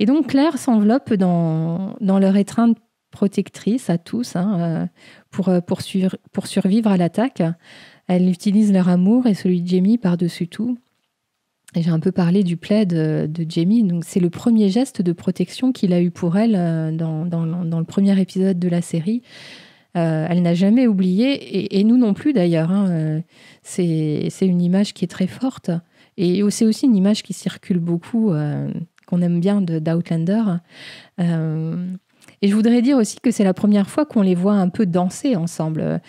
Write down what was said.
Et donc Claire s'enveloppe dans, leur étreinte protectrice à tous hein, euh, pour, euh, pour, pour survivre à l'attaque. Elle utilise leur amour et celui de Jamie par-dessus tout. J'ai un peu parlé du plaid de, Jamie. Donc, c'est le premier geste de protection qu'il a eu pour elle euh, dans, dans, le premier épisode de la série. elle n'a jamais oublié, et, nous non plus d'ailleurs. Hein, c'est une image qui est très forte. Et c'est aussi une image qui circule beaucoup qu'on aime bien d'Outlander. Euh, et je voudrais dire aussi que c'est la première fois qu'on les voit un peu danser ensemble.